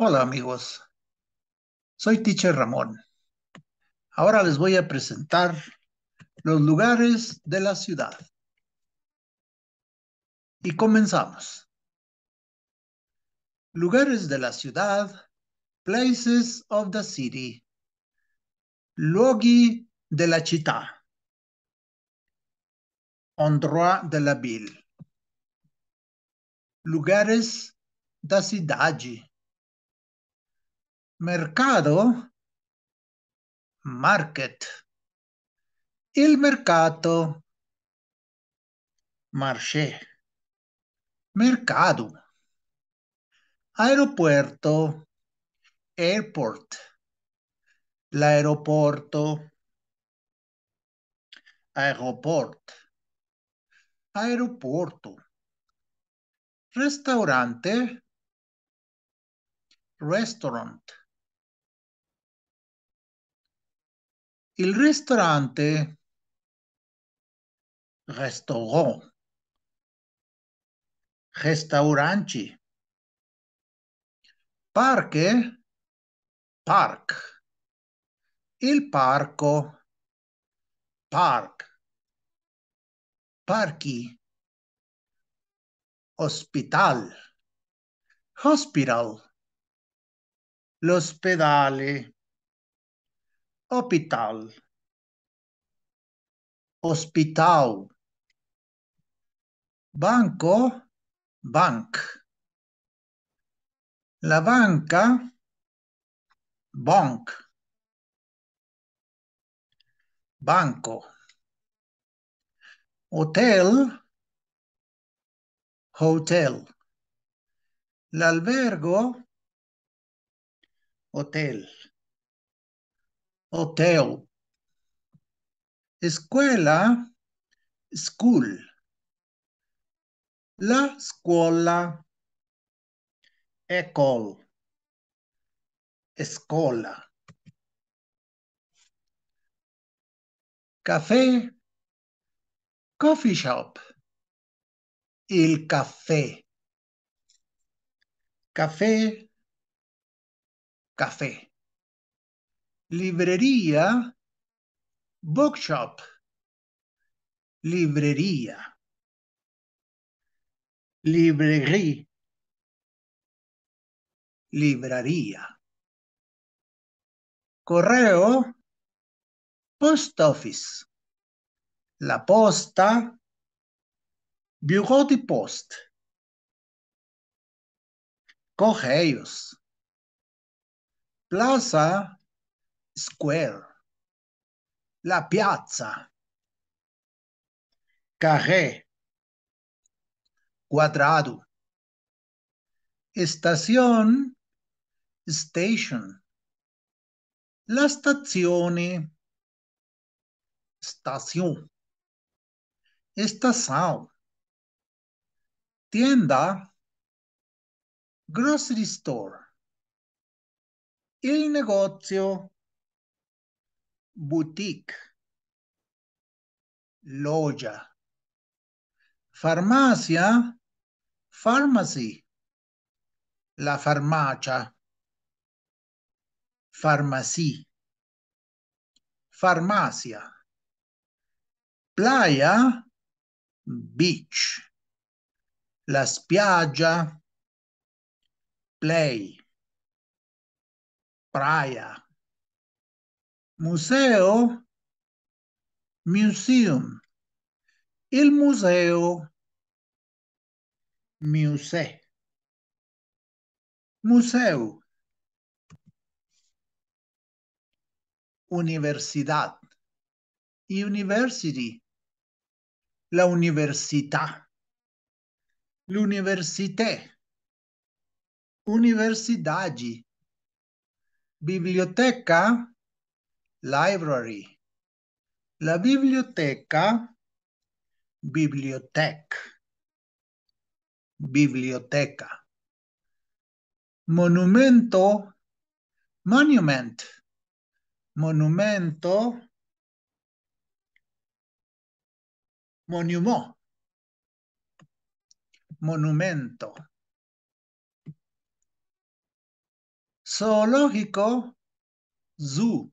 Hola amigos, soy Teacher Ramón. Ahora les voy a presentar los lugares de la ciudad. Y comenzamos. Lugares de la ciudad, places of the city, de luoghi della città, de la ville, lugares da cidade, mercado, market. el mercado, marché. Mercado. Aeropuerto, airport. aeropuerto, aeroport. Aeropuerto, Restaurante, restaurant Il ristorante, restaurant, restauranci, parque, park, il parco, park, parchi, hospital, hospital, l'ospedale, hospital, hospital, banco, bank, la banca, bank, banco, hotel, hotel, l'albergo, hotel hotel. Escuela, school. La escuela. école. Escola. Café, coffee shop. El café. Café, café librería, bookshop, librería, librería, libraría, correo, post office, la posta, bureau de post, correos, plaza, Square. La piazza. Carré. Cuadrado. Estación. Station. La stazione. Estación. Tienda. Grocery store. Il negozio boutique, loggia, farmacia, pharmacy, la farmacia, farmacy, farmacia, playa, beach, la spiaggia, play, praia. Museo, museum. el museo, museo. Museo. Universidad. University. La universidad. L'université. Universidad Biblioteca library. La biblioteca, bibliotec, biblioteca. Monumento, monument, monumento, monumento. Zoológico, zoo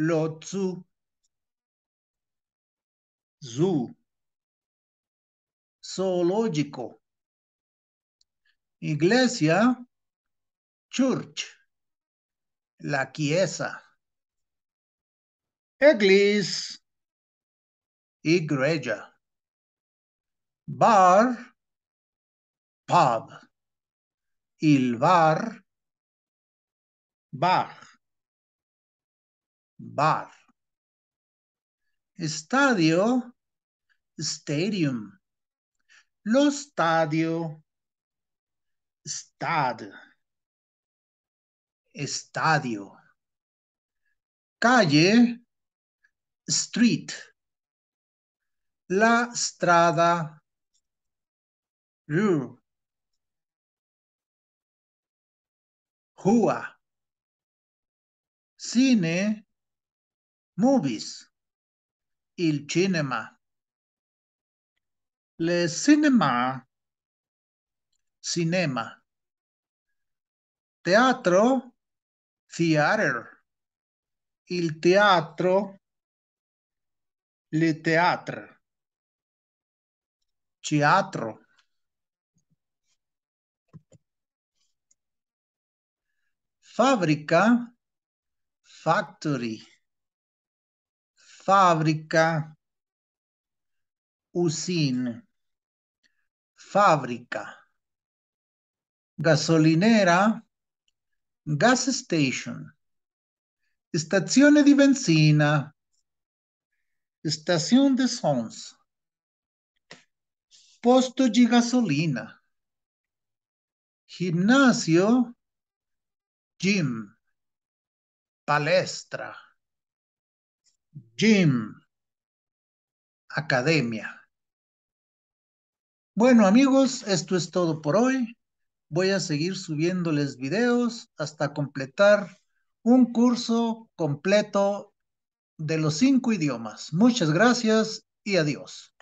lo Zoo. Zoológico. Iglesia. Church. La chiesa. Eglis. Igreja. Bar. Pub. Il bar. Bar bar. Estadio, stadium. Lo stadio, stad. Estadio. Calle, street. La strada, rue. Rua. Cine, movies, il cinema. Le cinema, cinema. Teatro, theater. Il teatro, le teatre. Teatro. Fabbrica, factory. fábrica, usina, fábrica, gasolinera, gas station, estazione di benzina, estação de sons, posto de gasolina, ginásio, gym, palestra. Gym, academia. Bueno amigos, esto es todo por hoy. Voy a seguir subiéndoles videos hasta completar un curso completo de los cinco idiomas. Muchas gracias y adiós.